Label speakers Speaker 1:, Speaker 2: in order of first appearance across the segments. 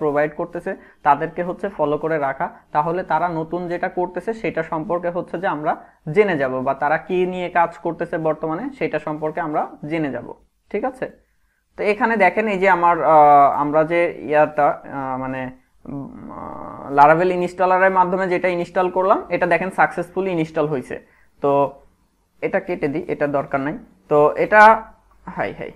Speaker 1: Provide করতেছে তাদেরকে হচ্ছে ফলো করে রাখা তাহলে তারা নতুন যেটা করতেছে সেটা সম্পর্কে হচ্ছে যে আমরা জেনে যাব বা তারা কি নিয়ে কাজ করতেছে বর্তমানে সেটা সম্পর্কে আমরা জেনে যাব ঠিক আছে তো এখানে দেখেন এই যে আমার আমরা যে ইয়াটা মানে লারাভেল ইনস্টলারের মাধ্যমে যেটা ইনস্টল করলাম এটা দেখেন সাকসেসফুলি ইনস্টল হয়েছে তো এটা কেটে দিই এটা দরকার নাই তো এটা হাই হাই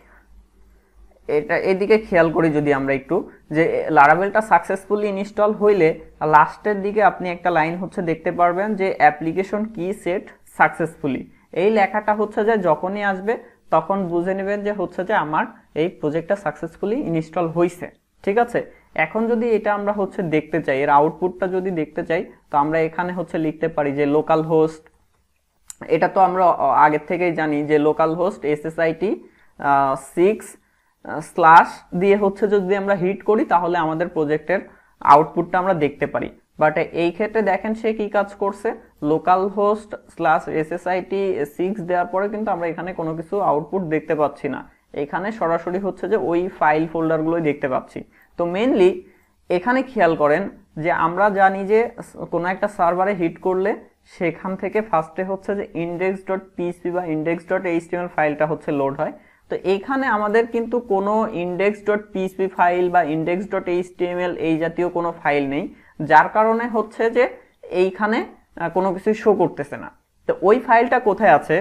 Speaker 1: এটা এদিকে খেয়াল করি যদি আমরা একটু যে লারাবেলটা সাকসেসফুলি ইনস্টল হইলে লাস্টের দিকে আপনি একটা লাইন হচ্ছে দেখতে পারবেন যে অ্যাপ্লিকেশন কি সেট সাকসেসফুলি এই লেখাটা হচ্ছে যে যখনই আসবে তখন বুঝে নেবেন যে হচ্ছে যে আমার এই প্রজেক্টটা সাকসেসফুলি ইনস্টল হয়েছে ঠিক আছে এখন যদি এটা আমরা হচ্ছে দেখতে চাই এর আউটপুটটা যদি দেখতে চাই তো আমরা এখানে হচ্ছে লিখতে পারি যে লোকাল হোস্ট এটা তো আমরা আগের থেকেই জানি যে localhost SSIT six slash দিয়ে হচ্ছে যদি আমরা হিট করি তাহলে আমাদের প্রজেক্টের আউটপুটটা আমরা দেখতে পারি বাট এই ক্ষেত্রে দেখেন সে কি কাজ করছে localhost slash SSIT six দেওয়ার পরে কিন্তু আমরা এখানে কোনো কিছু আউটপুট দেখতে পাচ্ছি না এখানে সরাসরি হচ্ছে যে ওই ফাইল ফোল্ডারগুলোই দেখতে পাচ্ছি তো মেনলি এখানে খেয়াল করেন যে আমরা জানি যে কোনো একটা সার্ভারে হিট করলে সেখান থেকে ফার্স্টে হচ্ছে যে ইন্ডেক্স ডট পিসপি বা ইন্ডেক্স ডট এইচটিএমএল ফাইলটা হচ্ছে লোড হয় তো এখানে আমাদের কিন্তু কোনো ইন্ডেক্স ডট পিএসপি ফাইল বা ইন্ডেক্স ডট এইচটিএমএল এই জাতীয় কোনো ফাইল নেই যার কারণে হচ্ছে যে এইখানে কোনো কিছু শো করতেছে না তো ওই ফাইলটা কোথায় আছে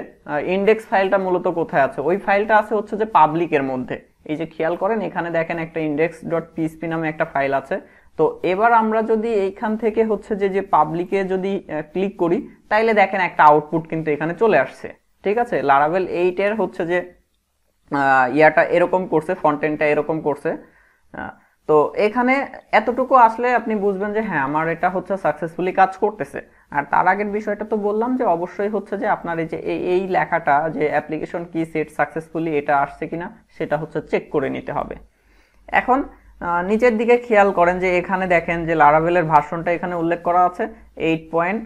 Speaker 1: ইন্ডেক্স ফাইলটা মূলত কোথায় আছে ওই ফাইলটা আছে হচ্ছে যে পাবলিকের মধ্যে এই যে খেয়াল করেন এখানে দেখেন একটা ইন্ডেক্স ডট পিএসপি নামে একটা ফাইল আছে তো এবার আমরা যদি এইখান থেকে হচ্ছে যে যে পাবলিকে যদি ক্লিক করি তাইলে দেখেন একটা আউটপুট কিন্তু এখানে চলে আসছে ঠিক আছে লারাভেল এইটের হচ্ছে যে ইয়াটা এরকম করছে ফন্টেনটা এরকম করছে তো এখানে এতটুকু আসলে আপনি বুঝবেন যে হ্যাঁ আমার এটা হচ্ছে সাকসেসফুলি কাজ করতেছে আর তার আগের বিষয়টা তো বললাম যে অবশ্যই হচ্ছে যে আপনার এই যে এই লেখাটা যে অ্যাপ্লিকেশন কি সেট সাকসেসফুলি এটা আসছে কিনা সেটা হচ্ছে চেক করে নিতে হবে এখন নিচের দিকে খেয়াল করেন যে এখানে দেখেন যে লারাভেলের ভার্সনটা এখানে উল্লেখ করা আছে eight point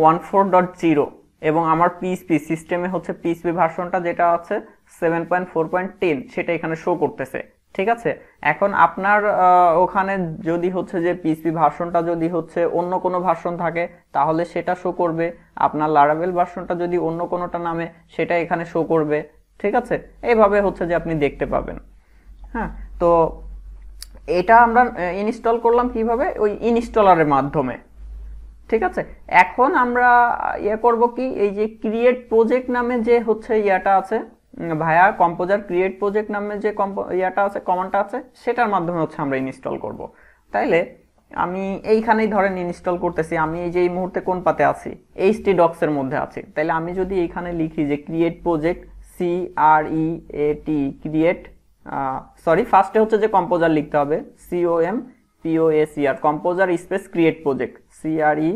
Speaker 1: one four dot zero এবং আমার পিএসপি সিস্টেমে হচ্ছে পিএসপি ভার্সনটা যেটা আছে seven point four point ten সেটা এখানে শো করতেছে ঠিক আছে এখন আপনার ওখানে যদি হচ্ছে যে পিসপি ভার্সনটা যদি হচ্ছে অন্য কোনো ভার্সন থাকে তাহলে সেটা শো করবে আপনার লারাবেল ভার্সনটা যদি অন্য কোনোটা নামে সেটা এখানে শো করবে ঠিক আছে এইভাবে হচ্ছে যে আপনি দেখতে পাবেন হ্যাঁ তো এটা আমরা ইনস্টল করলাম কিভাবে ওই ইনস্টলারের মাধ্যমে ঠিক আছে এখন আমরা ইয়ে করব কি এই যে ক্রিয়েট প্রজেক্ট নামে যে হচ্ছে ইয়াটা আছে ভায়া কম্পোজার ক্রিয়েট প্রজেক্ট নামে যে কম্পো ইয়াটা আছে কমান্ডটা আছে সেটার মাধ্যমে হচ্ছে আমরা ইনস্টল করব তাইলে আমি এইখানেই ধরেন ইনস্টল করতেছি আমি এই যে এই মুহূর্তে কোন পাতে আছি এইচটি ডক্সের মধ্যে আছি তাইলে আমি যদি এইখানে লিখি যে create project C R E A T create sorry ফার্স্টে হচ্ছে যে কম্পোজার লিখতে হবে C O M P O A C R composer space create project C R E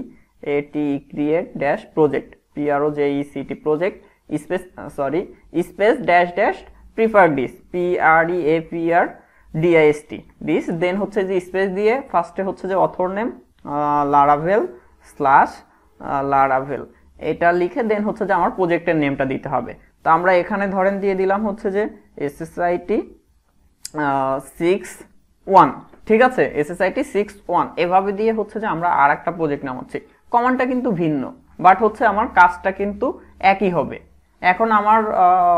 Speaker 1: A T create dash project P R O J E C T project space sorry space dash dash prefer dist P R E A P R D I S T dist then হচ্ছে যে space দিয়ে ফার্স্টে হচ্ছে যে author name Laravel slash Laravel এটা লিখে দেন হচ্ছে যে আমার প্রজেক্টের নেমটা দিতে হবে তো আমরা এখানে ধরেন দিয়ে দিলাম হচ্ছে যে এসএসআইটি সিক্স ওয়ান ঠিক আছে এসএসআইটি সিক্স ওয়ান এভাবে দিয়ে হচ্ছে যে আমরা আর একটা প্রজেক্ট নামাচ্ছি কমানটা কিন্তু ভিন্ন বাট হচ্ছে আমার কাজটা কিন্তু একই হবে এখন আমার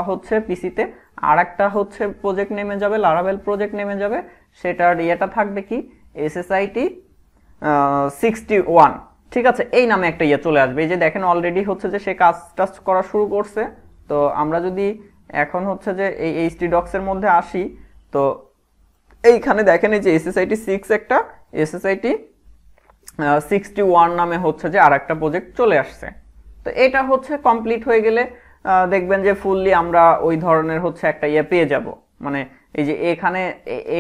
Speaker 1: হচ্ছে পিসিতে আর একটা হচ্ছে প্রজেক্ট নেমে যাবে লারাবেল প্রজেক্ট নেমে যাবে সেটার ইয়েটা থাকবে কি এসএসআইটি সিক্সটি ওয়ান ঠিক আছে এই নামে একটা ইয়ে চলে আসবে এই যে দেখেন অলরেডি হচ্ছে যে সে কাজ টাজ করা শুরু করছে তো আমরা যদি এখন হচ্ছে যে এই এইচটি ডক্সের মধ্যে আসি তো এইখানে দেখেন এই যে এসএসআইটি সিক্স একটা এসএসআইটি সিক্সটি ওয়ান নামে হচ্ছে যে আর একটা প্রজেক্ট চলে আসছে তো এটা হচ্ছে কমপ্লিট হয়ে গেলে দেখবেন যে ফুললি আমরা ওই ধরনের হচ্ছে একটা ইয়ে পেয়ে যাব মানে এই যে এখানে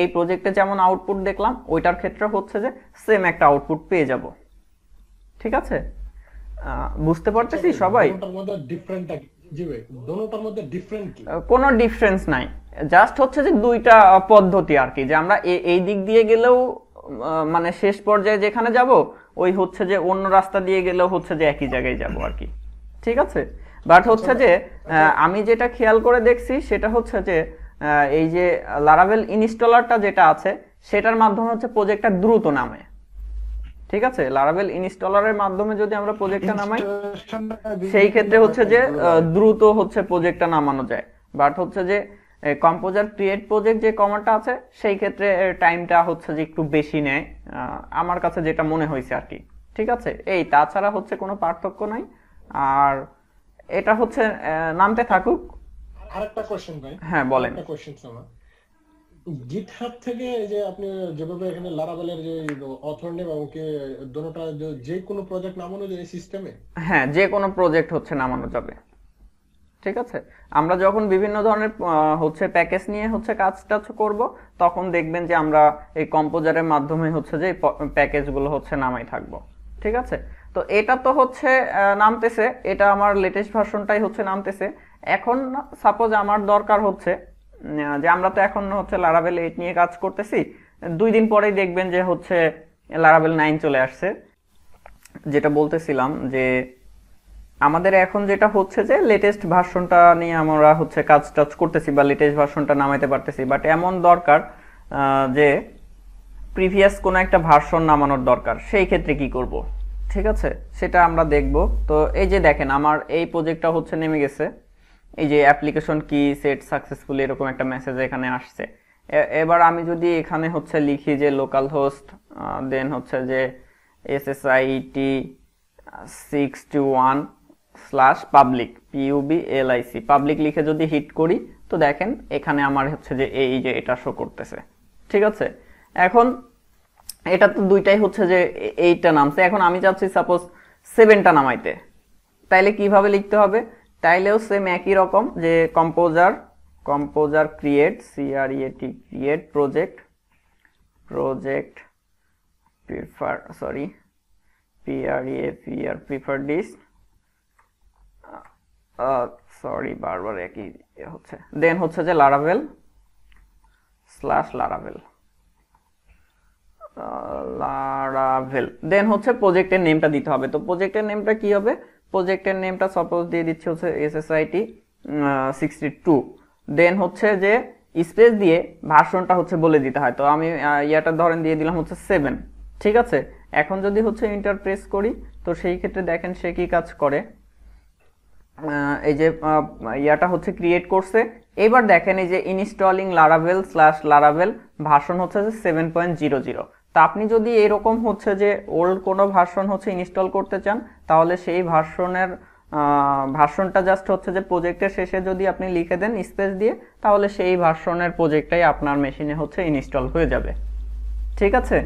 Speaker 1: এই প্রজেক্টে যেমন আউটপুট দেখলাম ওইটার ক্ষেত্রে হচ্ছে যে সেম একটা আউটপুট পেয়ে যাব ঠিক আছে বুঝতে পারতেছি আচ্ছা, সবাই কোনো ডিফারেন্স নাই জাস্ট হচ্ছে যে দুইটা পদ্ধতি আর কি যে আমরা এই দিক দিয়ে গেলেও মানে শেষ পর্যায়ে যেখানে যাব ওই হচ্ছে যে অন্য রাস্তা দিয়ে গেলেও হচ্ছে যে একই জায়গায় যাব আর কি ঠিক আছে বাট হচ্ছে যে আমি যেটা খেয়াল করে দেখছি সেটা হচ্ছে যে এই যে লারাভেল ইনস্টলারটা যেটা আছে সেটার মাধ্যমে হচ্ছে প্রজেক্টটা দ্রুত নামে ঠিক আছে লারাভেল ইনস্টলারের মাধ্যমে যদি আমরা প্রজেক্টটা নামাই সেই ক্ষেত্রে হচ্ছে যে দ্রুত হচ্ছে প্রজেক্টটা নামানো যায় বাট হচ্ছে যে কম্পোজার ক্রিয়েট প্রজেক্ট যে কমান্ডটা আছে সেই ক্ষেত্রে টাইমটা হচ্ছে যে একটু বেশি নেয় আমার কাছে যেটা মনে হয়েছে আর কি ঠিক আছে এই তাছাড়া হচ্ছে কোনো পার্থক্য নাই আর এটা হচ্ছে নামতে থাকুক আরেকটা কোশ্চেন ভাই হ্যাঁ বলেন একটা কোশ্চেন আমার গিটহাব থেকে যে আপনি যেভাবে এখানে লারাবেলের যে অথর নেম এবং কে দোনোটা যে কোনো প্রজেক্ট নামানো যায় এই সিস্টেমে হ্যাঁ যে কোনো প্রজেক্ট হচ্ছে নামানো যাবে ঠিক আছে আমরা যখন বিভিন্ন ধরনের হচ্ছে প্যাকেজ নিয়ে হচ্ছে কাজ টাজ করব তখন দেখবেন যে আমরা এই কম্পোজারের মাধ্যমে হচ্ছে যে প্যাকেজগুলো হচ্ছে নামাই থাকবো ঠিক আছে তো এটা তো হচ্ছে নামতেছে এটা আমার লেটেস্ট ভার্সনটাই হচ্ছে নামতেছে এখন সাপোজ আমার দরকার হচ্ছে যে আমরা তো এখন হচ্ছে লারাবেল এইট নিয়ে কাজ করতেছি দুই দিন পরেই দেখবেন যে হচ্ছে লারাবেল নাইন চলে আসছে যেটা বলতেছিলাম যে আমাদের এখন যেটা হচ্ছে যে লেটেস্ট ভার্সনটা নিয়ে আমরা হচ্ছে কাজ টাজ করতেছি বা লেটেস্ট ভার্সনটা নামাইতে পারতেছি বাট এমন দরকার যে প্রিভিয়াস কোনো একটা ভার্সন নামানোর দরকার সেই ক্ষেত্রে কি করব ঠিক আছে সেটা আমরা দেখব তো এই যে দেখেন আমার এই প্রজেক্টটা হচ্ছে নেমে গেছে এই যে অ্যাপ্লিকেশন কি সেট সাকসেসফুলি এরকম একটা মেসেজ এখানে আসছে এবার আমি যদি এখানে হচ্ছে লিখি যে লোকাল হোস্ট দেন হচ্ছে যে T six two one slash public P U B L I C public লিখে যদি হিট করি তো দেখেন এখানে আমার হচ্ছে যে এই যে এটা শো করতেছে ঠিক আছে এখন এটা তো দুইটাই হচ্ছে যে এইটা নামছে এখন আমি চাচ্ছি সাপোজ সেভেনটা নামাইতে তাইলে কিভাবে লিখতে হবে তাইলেও সেম একই রকম যে composer composer create C R E A T create project project prefer sorry P R E A P R prefer dist sorry বারবার একই হচ্ছে দেন হচ্ছে যে Laravel slash Laravel Laravel then হচ্ছে প্রজেক্টের নেমটা দিতে হবে তো প্রজেক্টের নেমটা কি হবে প্রজেক্টের নেমটা সাপোজ দিয়ে দিচ্ছে হচ্ছে এসএসআইটি সিক্সটি টু দেন হচ্ছে যে স্পেস দিয়ে ভার্সনটা হচ্ছে বলে দিতে হয় তো আমি ইয়াটা ধরেন দিয়ে দিলাম হচ্ছে সেভেন ঠিক আছে এখন যদি হচ্ছে ইন্টারপ্রেস করি তো সেই ক্ষেত্রে দেখেন সে কি কাজ করে এই যে ইয়াটা হচ্ছে ক্রিয়েট করছে এবার দেখেন এই যে installing Laravel slash Laravel version হচ্ছে সেভেন পয়েন্ট জিরো জিরো তা আপনি যদি এরকম হচ্ছে যে ওল্ড কোনো ভার্সন হচ্ছে ইনস্টল করতে চান তাহলে সেই ভার্সনের ভার্সনটা জাস্ট হচ্ছে যে প্রজেক্টের শেষে যদি আপনি লিখে দেন স্পেস দিয়ে তাহলে সেই ভার্সনের প্রজেক্টটাই আপনার মেশিনে হচ্ছে ইনস্টল হয়ে যাবে ঠিক আছে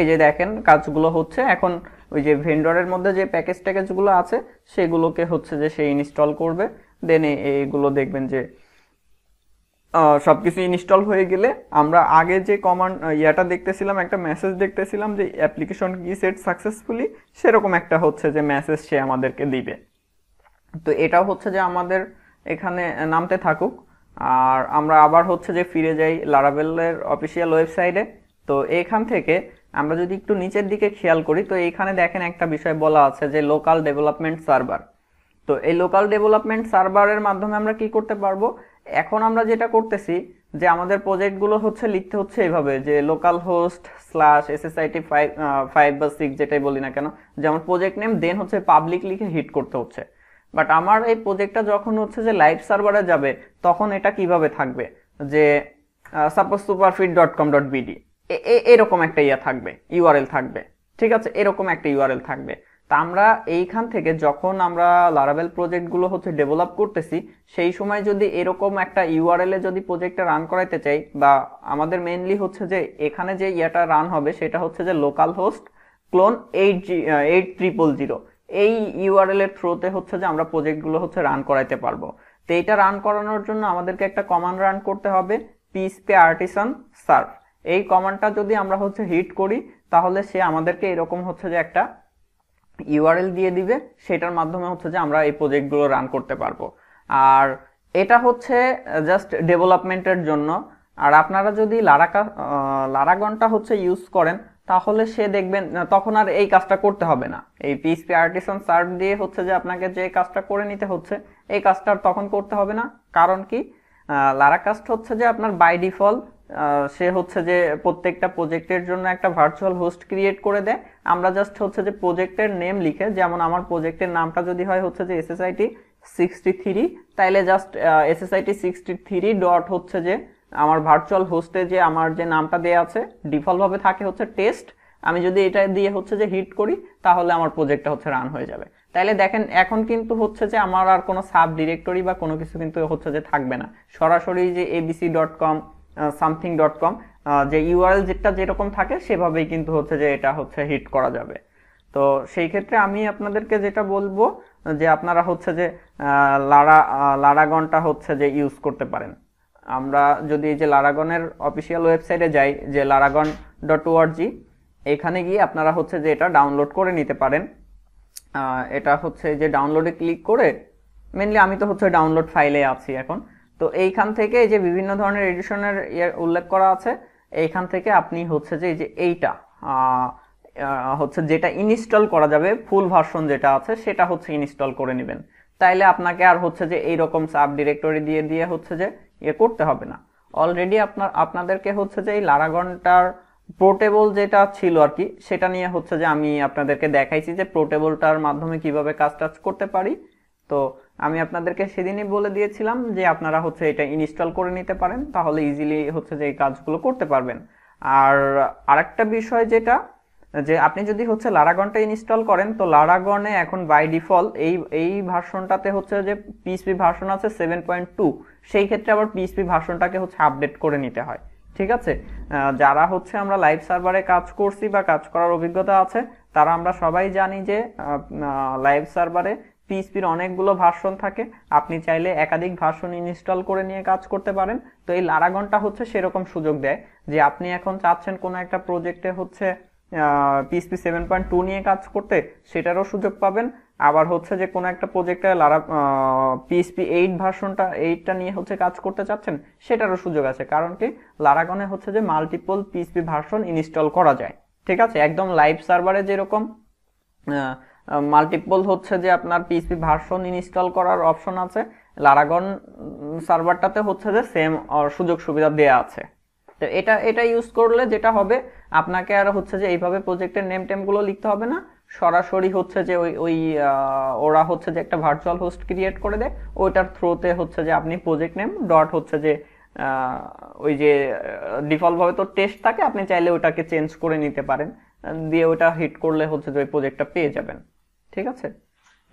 Speaker 1: এই যে দেখেন কাজগুলো হচ্ছে এখন ওই যে ভেন্ডরের মধ্যে যে প্যাকেজ ট্যাকেজগুলো আছে সেগুলোকে হচ্ছে যে সে ইনস্টল করবে দেন এইগুলো দেখবেন যে সব কিছু ইনস্টল হয়ে গেলে আমরা আগে যে কমান্ড ইয়েটা দেখতেছিলাম একটা মেসেজ দেখতেছিলাম যে অ্যাপ্লিকেশন কি সেট সাকসেসফুলি সেরকম একটা হচ্ছে যে মেসেজ সে আমাদেরকে দিবে তো এটা হচ্ছে যে আমাদের এখানে নামতে থাকুক আর আমরা আবার হচ্ছে যে ফিরে যাই লারাবেলের অফিসিয়াল ওয়েবসাইটে তো এখান থেকে আমরা যদি একটু নিচের দিকে খেয়াল করি তো এখানে দেখেন একটা বিষয় বলা আছে যে লোকাল ডেভেলপমেন্ট সার্ভার তো এই লোকাল ডেভেলপমেন্ট সার্ভারের মাধ্যমে আমরা কি করতে পারবো এখন আমরা যেটা করতেছি যে আমাদের প্রজেক্টগুলো হচ্ছে লিখতে হচ্ছে এইভাবে যে localhost slash SSIT five five বা সিক্স যেটাই বলি না কেন যেমন প্রজেক্ট নেম দেন হচ্ছে পাবলিক লিখে হিট করতে হচ্ছে বাট আমার এই প্রজেক্টটা যখন হচ্ছে যে লাইভ সার্ভারে যাবে তখন এটা কিভাবে থাকবে যে suppose superfit dot com dot BD এরকম একটা ইয়া থাকবে ইউআরএল থাকবে ঠিক আছে এরকম একটা ইউআরএল থাকবে তা আমরা এইখান থেকে যখন আমরা লারাবেল প্রজেক্টগুলো হচ্ছে ডেভেলপ করতেছি সেই সময় যদি এরকম একটা ইউআরএল এ যদি প্রজেক্টটা রান করাইতে চাই বা আমাদের মেনলি হচ্ছে যে এখানে যে ইয়াটা রান হবে সেটা হচ্ছে যে localhost colon eight G eight zero এই ইউআরএল এর থ্রুতে হচ্ছে যে আমরা প্রজেক্টগুলো হচ্ছে রান করাইতে পারবো তো এইটা রান করানোর জন্য আমাদেরকে একটা কমান্ড রান করতে হবে পে আর্টিসান সার্ভ এই কমান্ডটা যদি আমরা হচ্ছে হিট করি তাহলে সে আমাদেরকে এরকম হচ্ছে যে একটা ইউআরএল দিয়ে দিবে সেটার মাধ্যমে হচ্ছে যে আমরা এই প্রজেক্টগুলো রান করতে পারবো আর এটা হচ্ছে জাস্ট ডেভেলপমেন্টের জন্য আর আপনারা যদি লারাকা লারাগনটা হচ্ছে ইউজ করেন তাহলে সে দেখবেন তখন আর এই কাজটা করতে হবে না এই পিএসপি আর্টিসান সার্ভ দিয়ে হচ্ছে যে আপনাকে যে কাজটা করে নিতে হচ্ছে এই কাজটা তখন করতে হবে না কারণ কি লারাকাস্ট হচ্ছে যে আপনার বাই ডিফল্ট সে হচ্ছে যে প্রত্যেকটা প্রজেক্টের জন্য একটা ভার্চুয়াল হোস্ট ক্রিয়েট করে দেয় আমরা জাস্ট হচ্ছে যে প্রজেক্টের নেম লিখে যেমন আমার প্রজেক্টের নামটা যদি হয় হচ্ছে যে এসএসআইটি সিক্সটি থ্রি তাইলে just SSIT sixty three dot হচ্ছে যে আমার ভার্চুয়াল হোস্টে যে আমার যে নামটা দেওয়া আছে ডিফল্টভাবে থাকে হচ্ছে টেস্ট আমি যদি এটা দিয়ে হচ্ছে যে হিট করি তাহলে আমার প্রজেক্টটা হচ্ছে রান হয়ে যাবে তাইলে দেখেন এখন কিন্তু হচ্ছে যে আমার আর কোনো সাব ডিরেক্টরি বা কোনো কিছু কিন্তু হচ্ছে যে থাকবে না সরাসরি যে ABC dot com something dot com যে ইউআরএল যেটা যেরকম থাকে সেভাবেই কিন্তু হচ্ছে যে এটা হচ্ছে হিট করা যাবে তো সেই ক্ষেত্রে আমি আপনাদেরকে যেটা বলবো যে আপনারা হচ্ছে যে লারা লারাগনটা হচ্ছে যে ইউজ করতে পারেন আমরা যদি এই যে লারাগনের অফিসিয়াল ওয়েবসাইটে যাই যে লারাগন ডট ওআরজি এখানে গিয়ে আপনারা হচ্ছে যে এটা ডাউনলোড করে নিতে পারেন এটা হচ্ছে যে ডাউনলোডে ক্লিক করে মেনলি আমি তো হচ্ছে ডাউনলোড ফাইলে আছি এখন তো এইখান থেকে যে বিভিন্ন ধরনের এডিশনের ইয়ার উল্লেখ করা আছে এইখান থেকে আপনি হচ্ছে যে এই যে এইটা হচ্ছে যেটা ইনস্টল করা যাবে ফুল ভার্সন যেটা আছে সেটা হচ্ছে ইনস্টল করে নেবেন তাইলে আপনাকে আর হচ্ছে যে এইরকম সাব ডিরেক্টরি দিয়ে দিয়ে হচ্ছে যে ইয়ে করতে হবে না অলরেডি আপনার আপনাদেরকে হচ্ছে যে এই লারাগনটার পোর্টেবল যেটা ছিল আর কি সেটা নিয়ে হচ্ছে যে আমি আপনাদেরকে দেখাইছি যে পোর্টেবলটার মাধ্যমে কিভাবে কাজ টাজ করতে পারি তো আমি আপনাদেরকে সেদিনই বলে দিয়েছিলাম যে আপনারা হচ্ছে এটা ইনস্টল করে নিতে পারেন তাহলে ইজিলি হচ্ছে যে এই কাজগুলো করতে পারবেন আর আরেকটা বিষয় যেটা যে আপনি যদি হচ্ছে লারাগনটা ইনস্টল করেন তো লারাগনে এখন বাই ডিফল্ট এই এই ভার্সনটাতে হচ্ছে যে পিএসপি ভার্সন আছে সেভেন পয়েন্ট টু সেই ক্ষেত্রে আবার পিএসপি ভার্সনটাকে হচ্ছে আপডেট করে নিতে হয় ঠিক আছে যারা হচ্ছে আমরা লাইভ সার্ভারে কাজ করছি বা কাজ করার অভিজ্ঞতা আছে তারা আমরা সবাই জানি যে লাইভ সার্ভারে পিএসপির অনেকগুলো ভার্সন থাকে আপনি চাইলে একাধিক ভার্সন ইনস্টল করে নিয়ে কাজ করতে পারেন তো এই লারাগনটা হচ্ছে সেরকম সুযোগ দেয় যে আপনি এখন চাচ্ছেন কোনো একটা প্রজেক্টে হচ্ছে পিএসপি সেভেন পয়েন্ট টু নিয়ে কাজ করতে সেটারও সুযোগ পাবেন আবার হচ্ছে যে কোনো একটা প্রজেক্টে লারা পিএসপি এইট ভার্সনটা এইটটা নিয়ে হচ্ছে কাজ করতে চাচ্ছেন সেটারও সুযোগ আছে কারণ কি লারাগনে হচ্ছে যে মাল্টিপল পিএসপি ভার্সন ইনস্টল করা যায় ঠিক আছে একদম লাইভ সার্ভারে যেরকম মাল্টিপল হচ্ছে যে আপনার পিএসপি ভার্সন ইনস্টল করার অপশন আছে লারাগন সার্ভারটাতে হচ্ছে যে সেম সুযোগ সুবিধা দেয়া আছে তো এটা এটা ইউজ করলে যেটা হবে আপনাকে আর হচ্ছে যে এইভাবে প্রজেক্টের নেম টেমগুলো লিখতে হবে না সরাসরি হচ্ছে যে ওই ওই ওরা হচ্ছে যে একটা ভার্চুয়াল হোস্ট ক্রিয়েট করে দেয় ওইটার থ্রোতে হচ্ছে যে আপনি প্রজেক্ট নেম ডট হচ্ছে যে ওই যে ডিফল্টভাবে তো টেস্ট থাকে আপনি চাইলে ওটাকে চেঞ্জ করে নিতে পারেন দিয়ে ওটা হিট করলে হচ্ছে যে ওই প্রজেক্টটা পেয়ে যাবেন ঠিক আছে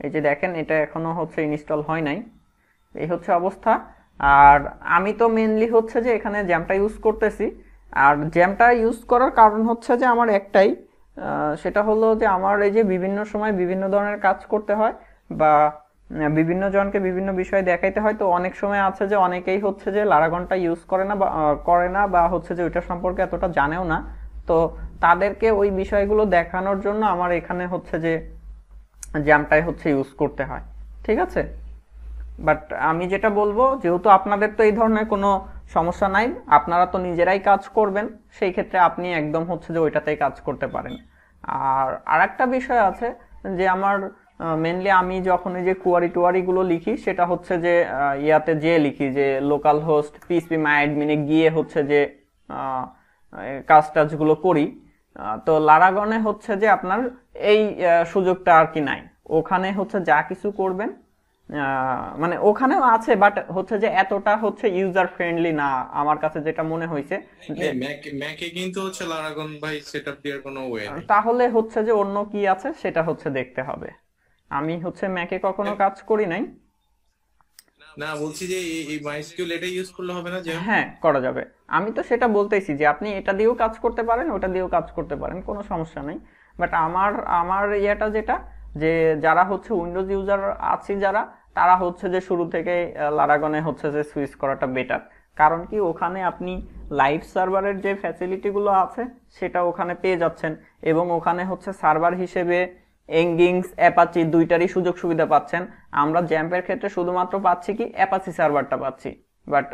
Speaker 1: এই যে দেখেন এটা এখনও হচ্ছে ইনস্টল হয় নাই এই হচ্ছে অবস্থা আর আমি তো মেনলি হচ্ছে যে এখানে জ্যামটা ইউজ করতেছি আর জ্যামটা ইউজ করার কারণ হচ্ছে যে আমার একটাই সেটা হলো যে আমার এই যে বিভিন্ন সময় বিভিন্ন ধরনের কাজ করতে হয় বা বিভিন্ন জনকে বিভিন্ন বিষয় দেখাইতে হয় তো অনেক সময় আছে যে অনেকেই হচ্ছে যে লারাগনটা ইউজ করে না বা করে না বা হচ্ছে যে ওইটা সম্পর্কে এতটা জানেও না তো তাদেরকে ওই বিষয়গুলো দেখানোর জন্য আমার এখানে হচ্ছে যে জ্যামটাই হচ্ছে ইউজ করতে হয় ঠিক আছে বাট আমি যেটা বলবো যেহেতু আপনাদের তো এই ধরনের কোনো সমস্যা নাই আপনারা তো নিজেরাই কাজ করবেন সেই ক্ষেত্রে আপনি একদম হচ্ছে যে ওইটাতেই কাজ করতে পারেন আর আর একটা বিষয় আছে যে আমার মেনলি আমি যখন এই যে কুয়ারি টুয়ারিগুলো লিখি সেটা হচ্ছে যে ইয়াতে যে লিখি যে লোকাল হোস্ট পিসপি মাই অ্যাডমিনে গিয়ে হচ্ছে যে কাজ টাজগুলো করি তো লারাগনে হচ্ছে যে আপনার এই সুযোগটা আর কি নাই ওখানে হচ্ছে যা কিছু করবেন মানে ওখানেও আছে বাট হচ্ছে যে এতটা হচ্ছে ইউজার ফ্রেন্ডলি না আমার কাছে যেটা মনে হয়েছে ম্যাকে কিন্তু লারাগন তাহলে হচ্ছে যে অন্য কি আছে সেটা হচ্ছে দেখতে হবে আমি হচ্ছে ম্যাকে কখনো হ্যাঁ। কাজ করি নাই না বলছি যে এই মাইসকিউএল এটা ইউজ করলে হবে না যে হ্যাঁ করা যাবে আমি তো সেটা বলতেইছি যে আপনি এটা দিয়েও কাজ করতে পারেন ওটা দিয়েও কাজ করতে পারেন কোনো সমস্যা নেই বাট আমার আমার ইয়েটা যেটা যে যারা হচ্ছে উইন্ডোজ ইউজার আছে যারা তারা হচ্ছে যে শুরু থেকে লারাগনে হচ্ছে যে সুইচ করাটা বেটার কারণ কি ওখানে আপনি লাইভ সার্ভারের যে ফ্যাসিলিটিগুলো আছে সেটা ওখানে পেয়ে যাচ্ছেন এবং ওখানে হচ্ছে সার্ভার হিসেবে এঙ্গিংস অ্যাপাচি দুইটারই সুযোগ সুবিধা পাচ্ছেন আমরা জ্যাম্পের ক্ষেত্রে শুধুমাত্র পাচ্ছি কি অ্যাপাচি সার্ভারটা পাচ্ছি বাট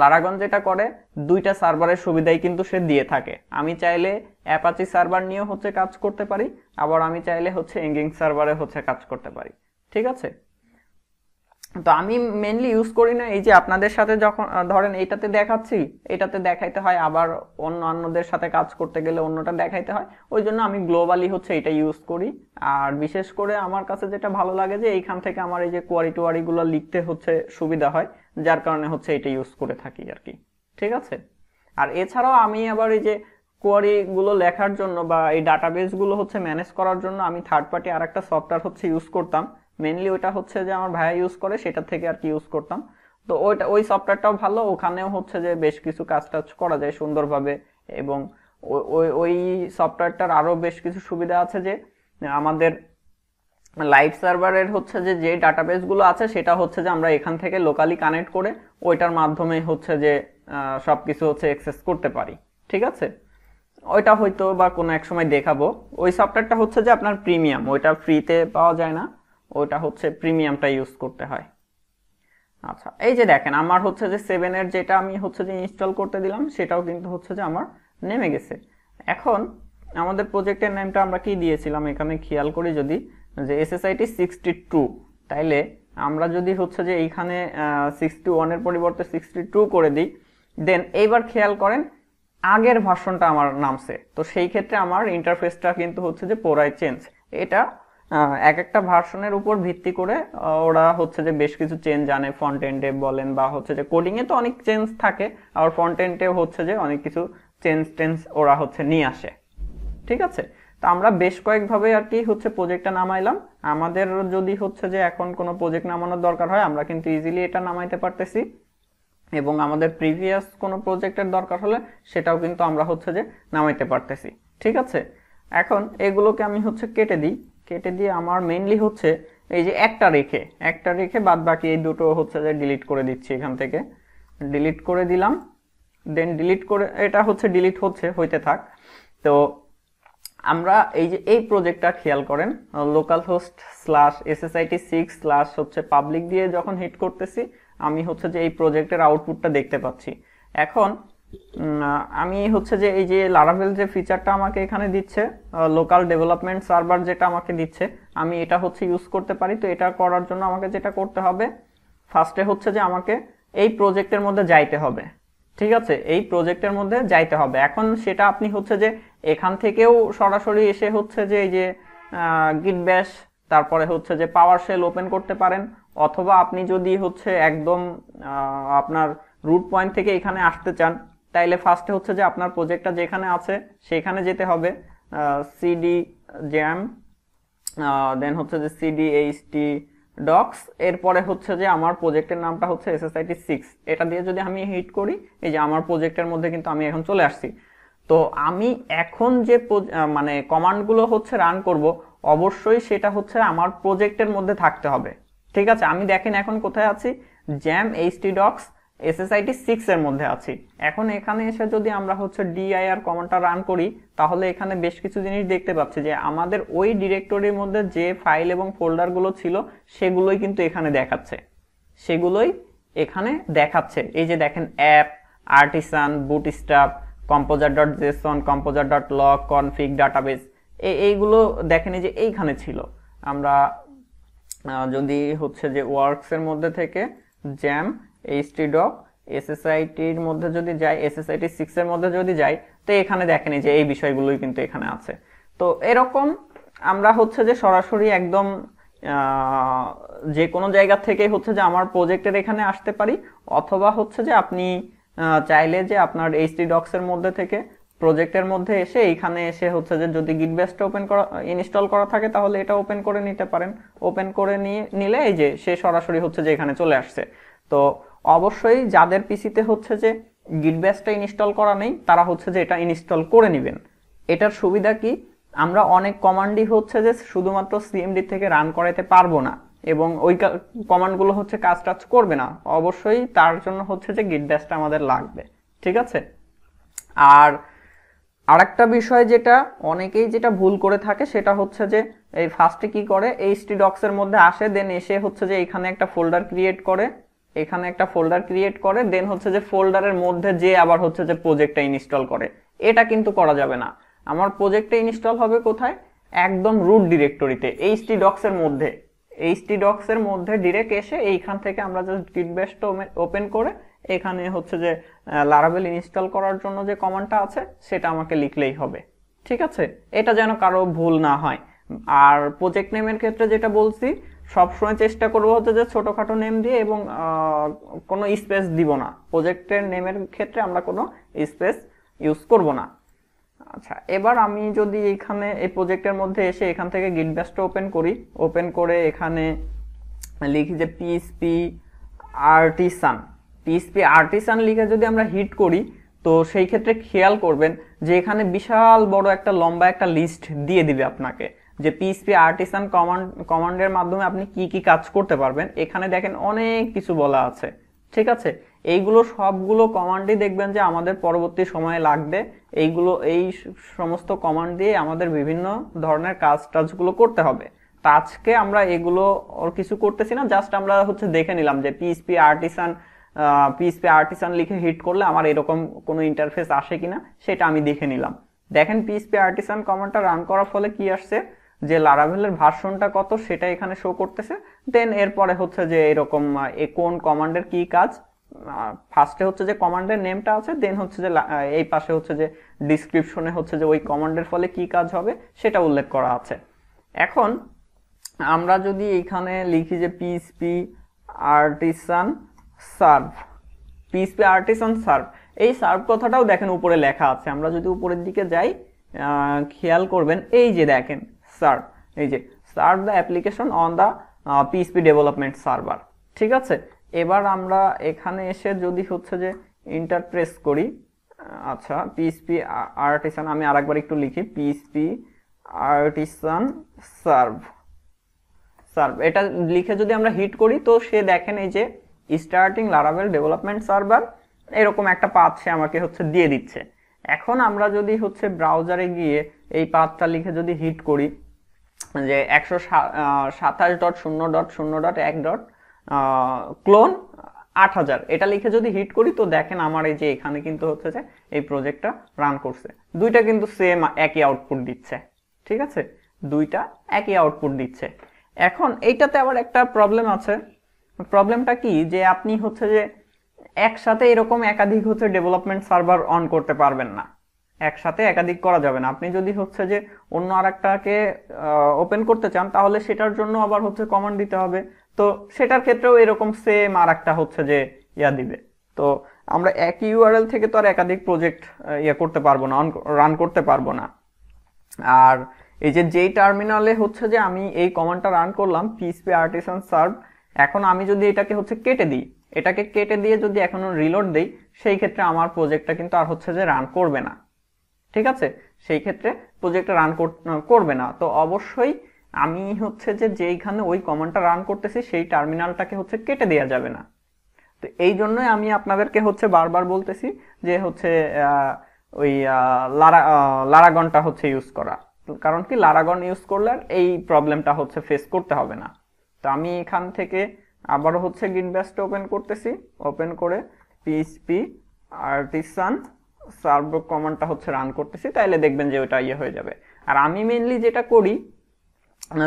Speaker 1: লারাগন যেটা করে দুইটা সার্ভারের সুবিধাই কিন্তু সে দিয়ে থাকে আমি চাইলে অ্যাপাচি সার্ভার নিয়েও হচ্ছে কাজ করতে পারি আবার আমি চাইলে হচ্ছে এঙ্গিং সার্ভারে হচ্ছে কাজ করতে পারি ঠিক আছে তো আমি মেনলি ইউজ করি না এই যে আপনাদের সাথে যখন ধরেন এটাতে দেখাচ্ছি এটাতে দেখাইতে হয় আবার অন্য অন্যদের সাথে কাজ করতে গেলে অন্যটা দেখাইতে হয় ওই জন্য আমি গ্লোবালি হচ্ছে এটা ইউজ করি আর বিশেষ করে আমার কাছে যেটা ভালো লাগে যে এইখান থেকে আমার এই যে কোয়ারি টোয়ারিগুলো লিখতে হচ্ছে সুবিধা হয় যার কারণে হচ্ছে এটা ইউজ করে থাকি আর কি ঠিক আছে আর এছাড়াও আমি আবার এই যে কোয়ারিগুলো লেখার জন্য বা এই ডাটাবেসগুলো হচ্ছে ম্যানেজ করার জন্য আমি থার্ড পার্টি আর একটা সফটওয়্যার হচ্ছে ইউজ করতাম মেনলি ওটা হচ্ছে যে আমার ভাইয়া ইউজ করে সেটা থেকে আর কি ইউজ করতাম তো ওইটা ওই সফটওয়্যারটাও ভালো ওখানেও হচ্ছে যে বেশ কিছু কাজ টাজ করা যায় সুন্দরভাবে এবং ওই ওই সফটওয়্যারটার আরও বেশ কিছু সুবিধা আছে যে আমাদের লাইভ সার্ভারের হচ্ছে যে যে ডাটাবেসগুলো আছে সেটা হচ্ছে যে আমরা এখান থেকে লোকালি কানেক্ট করে ওইটার মাধ্যমে হচ্ছে যে সব কিছু হচ্ছে অ্যাক্সেস করতে পারি ঠিক আছে ওইটা হয়তো বা কোনো এক সময় দেখাবো ওই সফটওয়্যারটা হচ্ছে যে আপনার প্রিমিয়াম ওইটা ফ্রিতে পাওয়া যায় না ওটা হচ্ছে প্রিমিয়ামটা ইউজ করতে হয় আচ্ছা এই যে দেখেন আমার হচ্ছে যে সেভেনের যেটা আমি হচ্ছে যে ইনস্টল করতে দিলাম সেটাও কিন্তু হচ্ছে যে আমার নেমে গেছে এখন আমাদের প্রজেক্টের নেমটা আমরা কি দিয়েছিলাম এখানে খেয়াল করি যদি যে S S I T sixty two তাইলে আমরা যদি হচ্ছে যে এইখানে সিক্সটি ওয়ানের পরিবর্তে সিক্সটি টু করে দিই দেন এইবার খেয়াল করেন আগের ভার্সনটা আমার নামছে তো সেই ক্ষেত্রে আমার ইন্টারফেসটা কিন্তু হচ্ছে যে পোড়ায় চেঞ্জ এটা এক একটা ভার্সনের উপর ভিত্তি করে ওরা হচ্ছে যে বেশ কিছু চেঞ্জ আনে ফ্রন্ট এন্ডে বলেন বা হচ্ছে যে কোডিংয়ে তো অনেক চেঞ্জ থাকে আর ফ্রন্ট এন্ডে হচ্ছে যে অনেক কিছু চেঞ্জ টেঞ্জ ওরা হচ্ছে নিয়ে আসে ঠিক আছে তো আমরা বেশ কয়েকভাবে আর কি হচ্ছে প্রজেক্টটা নামাইলাম আমাদের যদি হচ্ছে যে এখন কোনো প্রজেক্ট নামানোর দরকার হয় আমরা কিন্তু ইজিলি এটা নামাইতে পারতেছি এবং আমাদের প্রিভিয়াস কোনো প্রজেক্টের দরকার হলে সেটাও কিন্তু আমরা হচ্ছে যে নামাইতে পারতেছি ঠিক আছে এখন এগুলোকে আমি হচ্ছে কেটে দিই কেটে দিয়ে আমার মেনলি হচ্ছে এই যে একটা রেখে একটা রেখে বাদ বাকি এই দুটো হচ্ছে যে ডিলিট করে দিচ্ছি এখান থেকে ডিলিট করে দিলাম দেন ডিলিট করে এটা হচ্ছে ডিলিট হচ্ছে হইতে থাক তো আমরা এই যে এই প্রজেক্টটা খেয়াল করেন localhost slash SSIT six slash হচ্ছে পাবলিক দিয়ে যখন হিট করতেছি আমি হচ্ছে যে এই প্রজেক্টের আউটপুটটা দেখতে পাচ্ছি এখন আমি হচ্ছে যে এই যে লারাভেল যে ফিচারটা আমাকে এখানে দিচ্ছে লোকাল ডেভেলপমেন্ট সার্ভার যেটা আমাকে দিচ্ছে আমি এটা হচ্ছে ইউজ করতে পারি তো এটা করার জন্য আমাকে যেটা করতে হবে ফার্স্টে হচ্ছে যে আমাকে এই প্রজেক্টের মধ্যে যাইতে হবে ঠিক আছে এই প্রজেক্টের মধ্যে যাইতে হবে এখন সেটা আপনি হচ্ছে যে এখান থেকেও সরাসরি এসে হচ্ছে যে এই যে গিট ব্যাশ তারপরে হচ্ছে যে পাওয়ার সেল ওপেন করতে পারেন অথবা আপনি যদি হচ্ছে একদম আপনার রুট পয়েন্ট থেকে এখানে আসতে চান তাইলে ফার্স্টে হচ্ছে যে আপনার প্রজেক্টটা যেখানে আছে সেখানে যেতে হবে সিডি জ্যাম দেন হচ্ছে যে সিডি এইচটি ডক্স এরপরে হচ্ছে যে আমার প্রজেক্টের নামটা হচ্ছে এসএসআইটি সিক্স এটা দিয়ে যদি আমি হিট করি এই যে আমার প্রজেক্টের মধ্যে কিন্তু আমি এখন চলে আসছি তো আমি এখন যে মানে কমান্ডগুলো হচ্ছে রান করব অবশ্যই সেটা হচ্ছে আমার প্রজেক্টের মধ্যে থাকতে হবে ঠিক আছে আমি দেখেন এখন কোথায় আছি জ্যাম এইচটি ডক্স এসএসআইটি সিক্সের মধ্যে আছি এখন এখানে এসে যদি আমরা হচ্ছে ডিআইআর কমান্ডটা রান করি তাহলে এখানে বেশ কিছু জিনিস দেখতে পাচ্ছি যে আমাদের ওই ডিরেক্টরির মধ্যে যে ফাইল এবং ফোল্ডারগুলো ছিল সেগুলোই কিন্তু এখানে দেখাচ্ছে সেগুলোই এখানে দেখাচ্ছে এই যে দেখেন app artisan bootstrap composer dot JSON composer dot lock config database এইগুলো দেখেন যে এইখানে ছিল আমরা যদি হচ্ছে যে ওয়ার্কসের মধ্যে থেকে জ্যাম এইচটি ডক এসএসআইটির মধ্যে যদি যায় এসএসআইটি সিক্সের মধ্যে যদি যায় তো এখানে দেখেনি যে এই বিষয়গুলোই কিন্তু এখানে আছে তো এরকম আমরা হচ্ছে যে সরাসরি একদম যে কোনো জায়গা থেকে হচ্ছে যে আমার প্রজেক্টের এখানে আসতে পারি অথবা হচ্ছে যে আপনি চাইলে যে আপনার এইচটি ডক্সের মধ্যে থেকে প্রজেক্টের মধ্যে এসে এইখানে এসে হচ্ছে যে যদি গিট বেসটা ওপেন করা ইনস্টল করা থাকে তাহলে এটা ওপেন করে নিতে পারেন ওপেন করে নিয়ে নিলে এই যে সে সরাসরি হচ্ছে যে এখানে চলে আসছে তো অবশ্যই যাদের পিসিতে হচ্ছে যে গিটব্যাসটা ইনস্টল করা নেই তারা হচ্ছে যে এটা ইনস্টল করে নেবেন এটার সুবিধা কি আমরা অনেক কমান্ডই হচ্ছে যে শুধুমাত্র সিএমডি থেকে রান করাতে পারবো না এবং ওই কমান্ডগুলো হচ্ছে কাজ টাজ করবে না অবশ্যই তার জন্য হচ্ছে যে গিট ব্যাসটা আমাদের লাগবে ঠিক আছে আর আরেকটা বিষয় যেটা অনেকেই যেটা ভুল করে থাকে সেটা হচ্ছে যে এই ফার্স্টে কি করে এইচটি ডক্সের মধ্যে আসে দেন এসে হচ্ছে যে এখানে একটা ফোল্ডার ক্রিয়েট করে এখানে একটা ফোল্ডার ক্রিয়েট করে দেন হচ্ছে যে ফোল্ডারের মধ্যে যে আবার হচ্ছে যে প্রজেক্টটা ইনস্টল করে এটা কিন্তু করা যাবে না আমার প্রজেক্টটা ইনস্টল হবে কোথায় একদম রুট ডিরেক্টরিতে এইচটি ডক্সের মধ্যে এইচটি ডক্সের মধ্যে ডিরেক্ট এসে এইখান থেকে আমরা জাস্ট গিটবেস্ট ওপেন করে এখানে হচ্ছে যে লারাবেল ইনস্টল করার জন্য যে কমান্ডটা আছে সেটা আমাকে লিখলেই হবে ঠিক আছে এটা যেন কারো ভুল না হয় আর প্রজেক্ট নেমের ক্ষেত্রে যেটা বলছি সবসময় চেষ্টা করবো হচ্ছে যে ছোটোখাটো নেম দিয়ে এবং কোনো স্পেস দিব না প্রজেক্টের নেমের ক্ষেত্রে আমরা কোনো স্পেস ইউজ করব না আচ্ছা এবার আমি যদি এখানে এই প্রজেক্টের মধ্যে এসে এখান থেকে গিট ব্যাসটা ওপেন করি ওপেন করে এখানে লিখি যে পিএসপি আর্টিসান পিএসপি আর্টিসান লিখে যদি আমরা হিট করি তো সেই ক্ষেত্রে খেয়াল করবেন যে এখানে বিশাল বড় একটা লম্বা একটা লিস্ট দিয়ে দিবে আপনাকে যে পিএসপি আর্টিসান কমান্ড কমান্ডের মাধ্যমে আপনি কি কি কাজ করতে পারবেন এখানে দেখেন অনেক কিছু বলা আছে ঠিক আছে এইগুলো সবগুলো কমান্ডই দেখবেন যে আমাদের পরবর্তী সময়ে লাগবে এইগুলো এই সমস্ত কমান্ড দিয়ে আমাদের বিভিন্ন ধরনের কাজ টাজগুলো করতে হবে তা আজকে আমরা এগুলো কিছু করতেছি না জাস্ট আমরা হচ্ছে দেখে নিলাম যে পিএসপি আর্টিসান পিএসপি আর্টিসান লিখে হিট করলে আমার এরকম কোনো ইন্টারফেস আসে কিনা সেটা আমি দেখে নিলাম দেখেন পিএসপি আর্টিসান কমান্ডটা রান করার ফলে কি আসছে যে লারাভেলের ভার্সনটা কত সেটা এখানে শো করতেছে দেন এরপরে হচ্ছে যে এরকম কোন কমান্ডের কি কাজ ফার্স্টে হচ্ছে যে কমান্ডের নেমটা আছে দেন হচ্ছে যে এই পাশে হচ্ছে যে ডিসক্রিপশনে হচ্ছে যে ওই কমান্ডের ফলে কি কাজ হবে সেটা উল্লেখ করা আছে এখন আমরা যদি এখানে লিখি যে PHP artisan serve PHP artisan serve এই সার্ভ কথাটাও দেখেন উপরে লেখা আছে আমরা যদি উপরের দিকে যাই খেয়াল করবেন এই যে দেখেন সার্ভ এই যে serve the application on the PHP development server ঠিক আছে এবার আমরা এখানে এসে যদি হচ্ছে যে ইন্টারপ্রেস করি আচ্ছা পিএসপি আর্টিসান আমি আরেকবার একটু লিখি পিএসপি আর্টিসান সার্ভ সার্ভ এটা লিখে যদি আমরা হিট করি তো সে দেখেন এই যে স্টার্টিং লারাভেল ডেভেলপমেন্ট সার্ভার এরকম একটা পাথ সে আমাকে হচ্ছে দিয়ে দিচ্ছে এখন আমরা যদি হচ্ছে ব্রাউজারে গিয়ে এই পাথটা লিখে যদি হিট করি যে একশো সাতাশ ডট শূন্য ডট শূন্য ডট এক ডট ক্লোন আট হাজার এটা লিখে যদি হিট করি তো দেখেন আমার এই যে এখানে কিন্তু হচ্ছে যে এই প্রজেক্টটা রান করছে দুইটা কিন্তু সেম একই আউটপুট দিচ্ছে ঠিক আছে দুইটা একই আউটপুট দিচ্ছে এখন এইটাতে আবার একটা প্রবলেম আছে প্রবলেমটা কি যে আপনি হচ্ছে যে একসাথে এরকম একাধিক হচ্ছে ডেভেলপমেন্ট সার্ভার অন করতে পারবেন না একসাথে একাধিক করা যাবে না আপনি যদি হচ্ছে যে অন্য আর একটাকে ওপেন করতে চান তাহলে সেটার জন্য আবার হচ্ছে কমান্ড দিতে হবে তো সেটার ক্ষেত্রেও এরকম সেম আর একটা হচ্ছে যে ইয়া দিবে তো আমরা একই ইউআরএল থেকে তো আর একাধিক প্রজেক্ট ইয়ে করতে পারবো না রান করতে পারবো না আর এই যে যেই টার্মিনালে হচ্ছে যে আমি এই কমান্ডটা রান করলাম পিএসপি আর্টিসান সার্ভ এখন আমি যদি এটাকে হচ্ছে কেটে দিই এটাকে কেটে দিয়ে যদি এখনও রিলোড দিই সেই ক্ষেত্রে আমার প্রজেক্টটা কিন্তু আর হচ্ছে যে রান করবে না ঠিক আছে সেই ক্ষেত্রে প্রজেক্টটা রান করবে না তো অবশ্যই আমি হচ্ছে যে যেইখানে ওই কমান্ডটা রান করতেছি সেই টার্মিনালটাকে হচ্ছে কেটে দেওয়া যাবে না তো এই জন্যই আমি আপনাদেরকে হচ্ছে বারবার বলতেছি যে হচ্ছে ওই লারা লারাগনটা হচ্ছে ইউজ করা কারণ কি লারাগন ইউজ করলে এই প্রবলেমটা হচ্ছে ফেস করতে হবে না তো আমি এখান থেকে আবারও হচ্ছে গিট ব্যাসটা ওপেন করতেছি ওপেন করে পিএইচপি আর্টিসান সার্ভবুক কমান্ডটা হচ্ছে রান করতেছি তাহলে দেখবেন যে ওটা ইয়ে হয়ে যাবে আর আমি মেনলি যেটা করি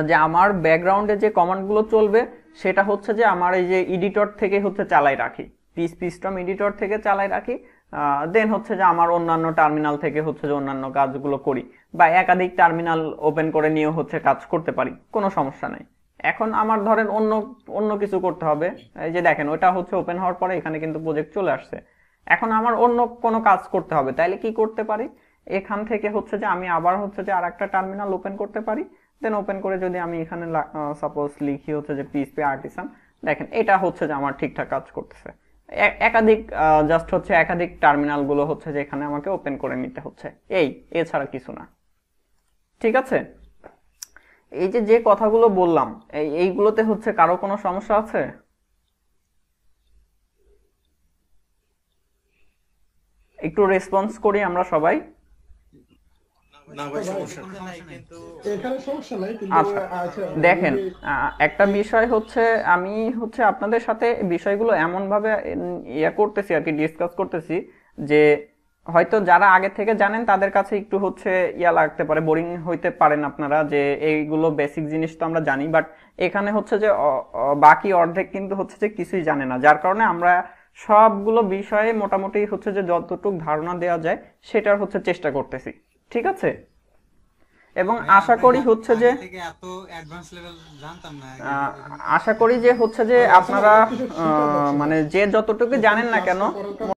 Speaker 1: যে আমার ব্যাকগ্রাউন্ডে যে কমান্ডগুলো চলবে সেটা হচ্ছে যে আমার এই যে এডিটর থেকে হচ্ছে চালাই রাখি পিস পিস্টম এডিটর থেকে চালাই রাখি দেন হচ্ছে যে আমার অন্যান্য টার্মিনাল থেকে হচ্ছে যে অন্যান্য কাজগুলো করি বা একাধিক টার্মিনাল ওপেন করে নিয়ে হচ্ছে কাজ করতে পারি কোনো সমস্যা নেই এখন আমার ধরেন অন্য অন্য কিছু করতে হবে এই যে দেখেন ওটা হচ্ছে ওপেন হওয়ার পরে এখানে কিন্তু প্রজেক্ট চলে আসছে এখন আমার অন্য কোনো কাজ করতে হবে তাইলে কি করতে পারি এখান থেকে হচ্ছে যে আমি আবার হচ্ছে যে আর একটা টার্মিনাল ওপেন করতে পারি দেন ওপেন করে যদি আমি এখানে সাপোজ লিখি হচ্ছে যে পিএসপি আর্টিসান দেখেন এটা হচ্ছে যে আমার ঠিকঠাক কাজ করতেছে একাধিক জাস্ট হচ্ছে একাধিক টার্মিনালগুলো হচ্ছে যে এখানে আমাকে ওপেন করে নিতে হচ্ছে এই এছাড়া কিছু না ঠিক আছে এই যে যে কথাগুলো বললাম এইগুলোতে হচ্ছে কারো কোনো সমস্যা আছে একটু রেসপন্স করি আমরা সবাই আচ্ছা, আচ্ছা, দেখেন একটা বিষয় হচ্ছে আমি হচ্ছে আপনাদের সাথে বিষয়গুলো এমন ভাবে ইয়া করতেছি আর কি ডিসকাস করতেছি যে হয়তো যারা আগে থেকে জানেন তাদের কাছে একটু হচ্ছে ইয়া লাগতে পারে বোরিং হইতে পারেন আপনারা যে এইগুলো বেসিক জিনিস তো আমরা জানি বাট এখানে হচ্ছে যে বাকি অর্ধেক কিন্তু হচ্ছে যে কিছুই জানে না যার কারণে আমরা সবগুলো বিষয়ে মোটামুটি হচ্ছে যে যতটুকু ধারণা দেওয়া যায় সেটার হচ্ছে চেষ্টা করতেছি ঠিক আছে এবং আশা করি হচ্ছে যে আশা করি যে হচ্ছে যে আপনারা মানে যে যতটুকু জানেন না কেন